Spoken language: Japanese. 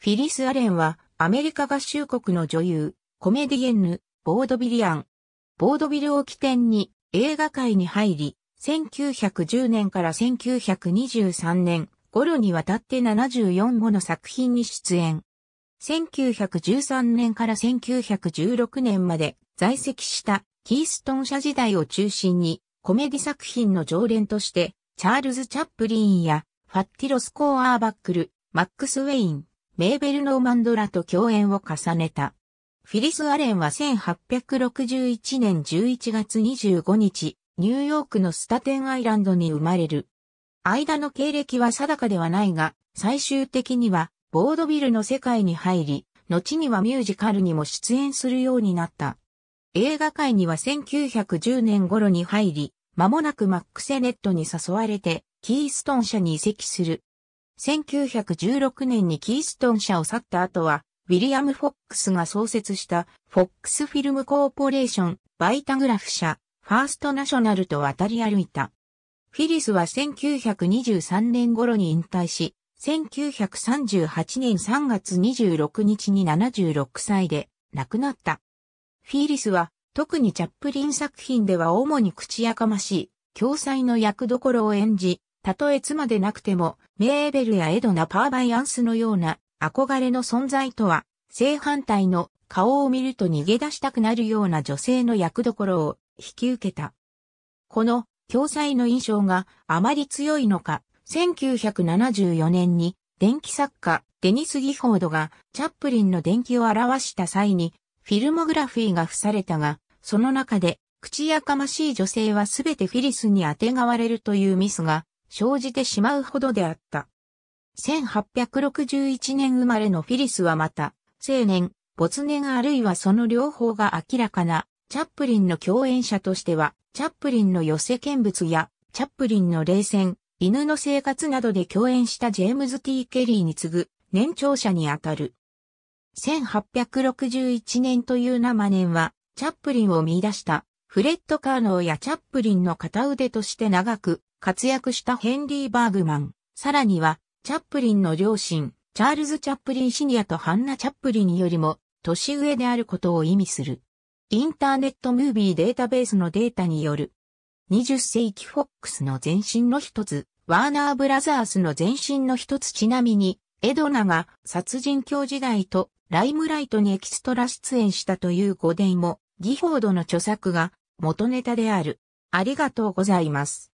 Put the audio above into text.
フィリス・アレンは、アメリカ合衆国の女優、コメディエンヌ、ボードビリアン。ボードビルを起点に映画界に入り、1910年から1923年頃にわたって74もの作品に出演。1913年から1916年まで在籍したキーストン社時代を中心にコメディ作品の常連としてチャールズ・チャップリンやファッティロス・コーアーバックル、マックス・ウェイン、メーベル・ノーマンドラと共演を重ねた。フィリス・アレンは1861年11月25日、ニューヨークのスタテンアイランドに生まれる。間の経歴は定かではないが、最終的には、ボードビルの世界に入り、後にはミュージカルにも出演するようになった。映画界には1910年頃に入り、間もなくマックセネットに誘われて、キーストン社に移籍する。1916年にキーストン社を去った後は、ウィリアム・フォックスが創設した、フォックスフィルムコーポレーション、バイタグラフ社、ファーストナショナルと渡り歩いた。フィリスは1923年頃に引退し、1938年3月26日に76歳で亡くなった。フィリスは特にチャップリン作品では主に口やかましい、共済の役どころを演じ、たとえ妻でなくても、メーベルやエドナ・パーバイアンスのような憧れの存在とは、正反対の顔を見ると逃げ出したくなるような女性の役どころを引き受けた。この、共済の印象があまり強いのか、1974年に電気作家デニス・ギフォードがチャップリンの電気を表した際にフィルモグラフィーが付されたが、その中で口やかましい女性はすべてフィリスに当てがわれるというミスが生じてしまうほどであった。1861年生まれのフィリスはまた、青年、没年あるいはその両方が明らかな、チャップリンの共演者としては、チャップリンの寄せ見物や、チャップリンの冷戦、犬の生活などで共演したジェームズ・ティーケリーに次ぐ、年長者にあたる。1861年という生年は、チャップリンを見出した、フレッド・カーノーやチャップリンの片腕として長く、活躍したヘンリー・バーグマン、さらには、チャップリンの両親、チャールズ・チャップリンシニアとハンナ・チャップリンよりも、年上であることを意味する。インターネットムービーデータベースのデータによる。20世紀フォックスの前身の一つ、ワーナーブラザースの前身の一つちなみに、エドナが殺人狂時代とライムライトにエキストラ出演したという語伝も、ギフォードの著作が元ネタである。ありがとうございます。